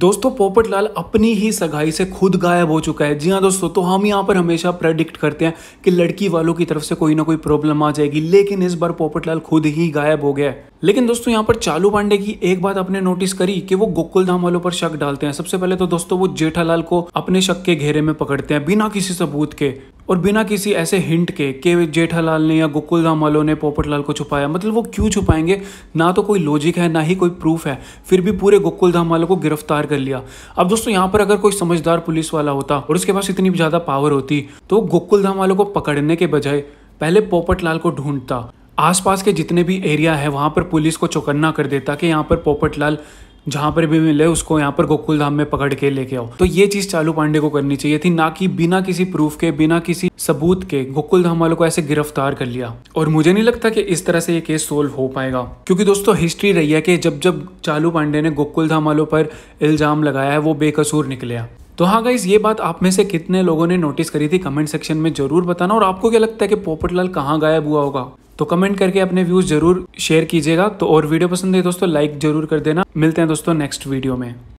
दोस्तों पोपट लाल अपनी ही सगाई से खुद गायब हो चुका है जी हाँ दोस्तों तो हम यहाँ पर हमेशा प्रेडिक्ट करते हैं कि लड़की वालों की तरफ से कोई ना कोई प्रॉब्लम आ जाएगी लेकिन इस बार पोपट लाल खुद ही गायब हो गया है लेकिन दोस्तों यहाँ पर चालू पांडे की एक बात आपने नोटिस करी कि वो गोकुल धाम वालों पर शक डालते हैं सबसे पहले तो दोस्तों वो जेठालाल को अपने शक के घेरे में पकड़ते हैं बिना किसी सबूत के और बिना किसी ऐसे हिंट के के जेठालाल ने या गोकुल राम वालों ने पोपटलाल को छुपाया मतलब वो क्यों छुपाएंगे ना तो कोई लॉजिक है ना ही कोई प्रूफ है फिर भी पूरे गोकुल धाम वालों को गिरफ्तार कर लिया अब दोस्तों यहाँ पर अगर कोई समझदार पुलिस वाला होता और उसके पास इतनी ज़्यादा पावर होती तो गोकुल धाम वालों को पकड़ने के बजाय पहले पोपटलाल को ढूंढता आसपास के जितने भी एरिया है वहां पर पुलिस को चौकन्ना कर देता कि यहाँ पर पोपटलाल जहाँ पर भी मिले उसको यहाँ पर गोकुल धाम में पकड़ के लेके आओ तो ये चीज़ चालू पांडे को करनी चाहिए थी ना कि बिना किसी प्रूफ के बिना किसी सबूत के गोकुल धाम वालों को ऐसे गिरफ्तार कर लिया और मुझे नहीं लगता कि इस तरह से ये केस सोल्व हो पाएगा क्योंकि दोस्तों हिस्ट्री रही है कि जब जब चालू पांडे ने गोकुल धाम वालों पर इल्ज़ाम लगाया है वो बेकसूर निकले तो हाँ गाइज ये बात आप में से कितने लोगों ने नोटिस करी थी कमेंट सेक्शन में जरूर बताना और आपको क्या लगता है कि पोपटलाल कहाँ गायब हुआ होगा तो कमेंट करके अपने व्यूज जरूर शेयर कीजिएगा तो और वीडियो पसंद है दोस्तों लाइक जरूर कर देना मिलते हैं दोस्तों नेक्स्ट वीडियो में